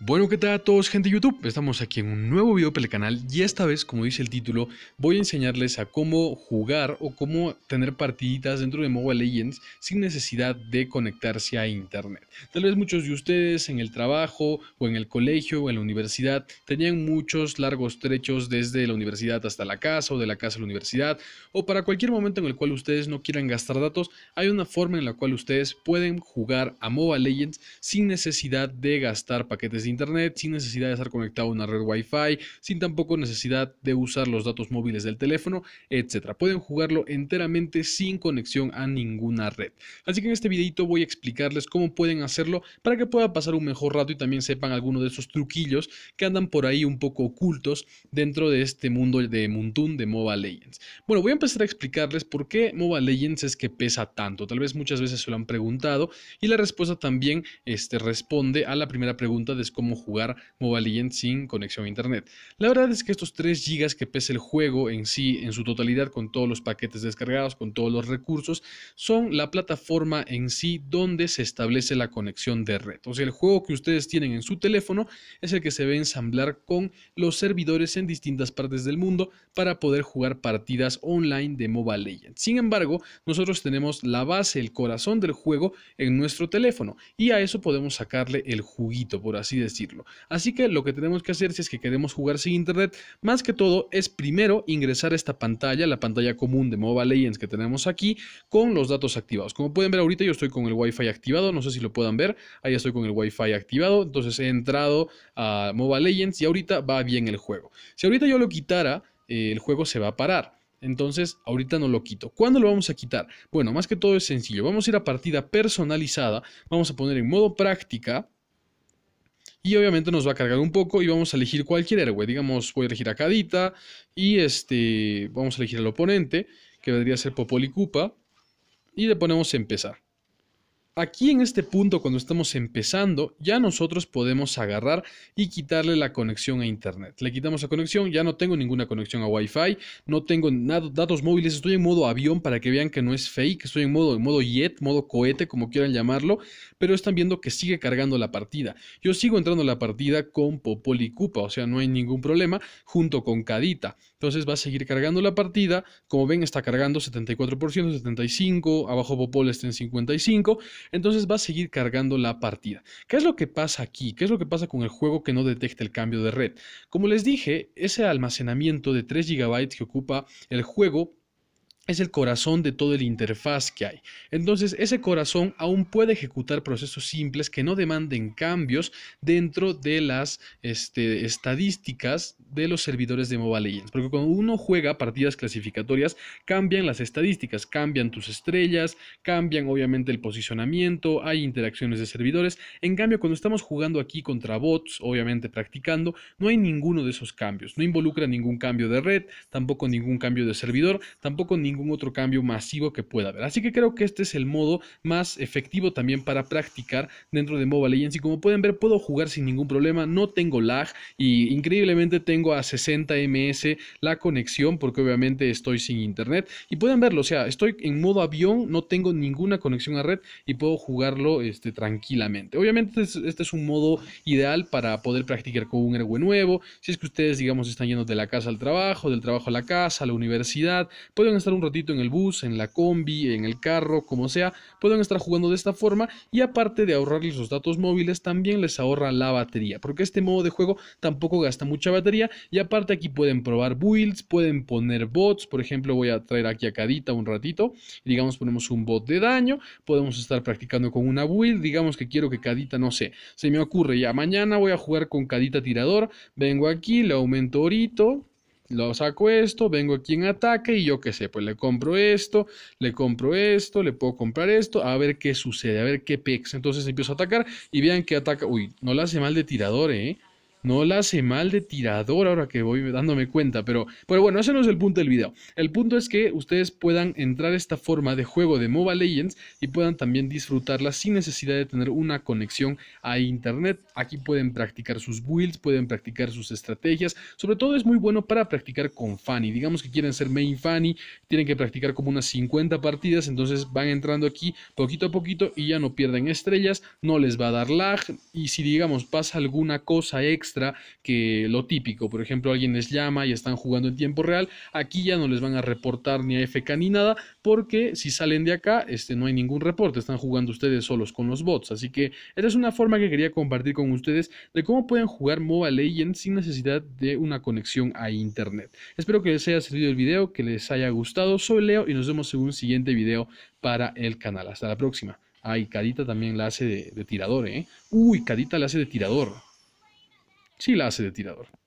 Bueno, ¿qué tal a todos gente de YouTube? Estamos aquí en un nuevo video para el canal y esta vez, como dice el título, voy a enseñarles a cómo jugar o cómo tener partiditas dentro de Mobile Legends sin necesidad de conectarse a internet. Tal vez muchos de ustedes en el trabajo o en el colegio o en la universidad tenían muchos largos trechos desde la universidad hasta la casa o de la casa a la universidad o para cualquier momento en el cual ustedes no quieran gastar datos, hay una forma en la cual ustedes pueden jugar a Mobile Legends sin necesidad de gastar paquetes de Internet sin necesidad de estar conectado a una red Wi-Fi, sin tampoco necesidad de usar los datos móviles del teléfono, etcétera, Pueden jugarlo enteramente sin conexión a ninguna red. Así que en este videito voy a explicarles cómo pueden hacerlo para que pueda pasar un mejor rato y también sepan algunos de esos truquillos que andan por ahí un poco ocultos dentro de este mundo de Muntun de Mobile Legends. Bueno, voy a empezar a explicarles por qué Mobile Legends es que pesa tanto. Tal vez muchas veces se lo han preguntado y la respuesta también este, responde a la primera pregunta de cómo jugar Mobile Legends sin conexión a internet. La verdad es que estos 3 GB que pesa el juego en sí, en su totalidad, con todos los paquetes descargados, con todos los recursos, son la plataforma en sí donde se establece la conexión de red. O sea, el juego que ustedes tienen en su teléfono es el que se ve ensamblar con los servidores en distintas partes del mundo para poder jugar partidas online de Mobile Legend. Sin embargo, nosotros tenemos la base, el corazón del juego en nuestro teléfono y a eso podemos sacarle el juguito, por así decirlo decirlo. Así que lo que tenemos que hacer si es que queremos jugar sin internet, más que todo, es primero ingresar a esta pantalla, la pantalla común de Mobile Legends que tenemos aquí, con los datos activados. Como pueden ver ahorita yo estoy con el Wi-Fi activado, no sé si lo puedan ver, ahí estoy con el Wi-Fi activado, entonces he entrado a Mobile Legends y ahorita va bien el juego. Si ahorita yo lo quitara, eh, el juego se va a parar. Entonces, ahorita no lo quito. ¿Cuándo lo vamos a quitar? Bueno, más que todo es sencillo. Vamos a ir a partida personalizada. Vamos a poner en modo práctica y obviamente nos va a cargar un poco y vamos a elegir cualquier héroe. Digamos, voy a elegir a cadita y este, vamos a elegir al oponente, que vendría a ser Popoli y le ponemos empezar. Aquí en este punto, cuando estamos empezando, ya nosotros podemos agarrar y quitarle la conexión a Internet. Le quitamos la conexión, ya no tengo ninguna conexión a Wi-Fi, no tengo datos móviles, estoy en modo avión para que vean que no es fake, estoy en modo, en modo jet, modo cohete, como quieran llamarlo, pero están viendo que sigue cargando la partida. Yo sigo entrando a la partida con Popol y Cupa, o sea, no hay ningún problema, junto con Cadita. Entonces va a seguir cargando la partida, como ven está cargando 74%, 75%, abajo Popol está en 55%, entonces va a seguir cargando la partida. ¿Qué es lo que pasa aquí? ¿Qué es lo que pasa con el juego que no detecta el cambio de red? Como les dije, ese almacenamiento de 3 GB que ocupa el juego es el corazón de todo el interfaz que hay. Entonces, ese corazón aún puede ejecutar procesos simples que no demanden cambios dentro de las este, estadísticas de los servidores de Mobile Legends. Porque cuando uno juega partidas clasificatorias, cambian las estadísticas, cambian tus estrellas, cambian obviamente el posicionamiento, hay interacciones de servidores. En cambio, cuando estamos jugando aquí contra bots, obviamente practicando, no hay ninguno de esos cambios. No involucra ningún cambio de red, tampoco ningún cambio de servidor, tampoco ningún un otro cambio masivo que pueda haber. Así que creo que este es el modo más efectivo también para practicar dentro de Mobile Legends. Y como pueden ver, puedo jugar sin ningún problema, no tengo lag y increíblemente tengo a 60 ms la conexión porque obviamente estoy sin internet. Y pueden verlo, o sea, estoy en modo avión, no tengo ninguna conexión a red y puedo jugarlo este, tranquilamente. Obviamente este, este es un modo ideal para poder practicar con un héroe nuevo. Si es que ustedes, digamos, están yendo de la casa al trabajo, del trabajo a la casa, a la universidad, pueden estar un ratito en el bus, en la combi, en el carro, como sea, pueden estar jugando de esta forma y aparte de ahorrarles los datos móviles, también les ahorra la batería, porque este modo de juego tampoco gasta mucha batería y aparte aquí pueden probar builds, pueden poner bots, por ejemplo voy a traer aquí a Cadita un ratito, digamos ponemos un bot de daño, podemos estar practicando con una build, digamos que quiero que Cadita, no sé, se me ocurre ya, mañana voy a jugar con Cadita tirador, vengo aquí, le aumento orito, lo saco esto, vengo aquí en ataque y yo qué sé, pues le compro esto, le compro esto, le puedo comprar esto, a ver qué sucede, a ver qué pex. Entonces empiezo a atacar y vean que ataca, uy, no le hace mal de tirador, ¿eh? No la hace mal de tirador ahora que voy dándome cuenta, pero, pero bueno, ese no es el punto del video. El punto es que ustedes puedan entrar a esta forma de juego de Mobile Legends y puedan también disfrutarla sin necesidad de tener una conexión a internet. Aquí pueden practicar sus builds, pueden practicar sus estrategias. Sobre todo es muy bueno para practicar con Fanny. Digamos que quieren ser main Fanny, tienen que practicar como unas 50 partidas, entonces van entrando aquí poquito a poquito y ya no pierden estrellas, no les va a dar lag y si digamos pasa alguna cosa extra que lo típico. Por ejemplo, alguien les llama y están jugando en tiempo real. Aquí ya no les van a reportar ni a FK ni nada, porque si salen de acá, este, no hay ningún reporte. Están jugando ustedes solos con los bots. Así que esa es una forma que quería compartir con ustedes de cómo pueden jugar Mobile Legends sin necesidad de una conexión a internet. Espero que les haya servido el video, que les haya gustado. Soy Leo y nos vemos en un siguiente video para el canal. Hasta la próxima. Ay, Cadita también la hace de, tirador, ¿eh? Uy, Cadita la hace de tirador sí la hace de tirador.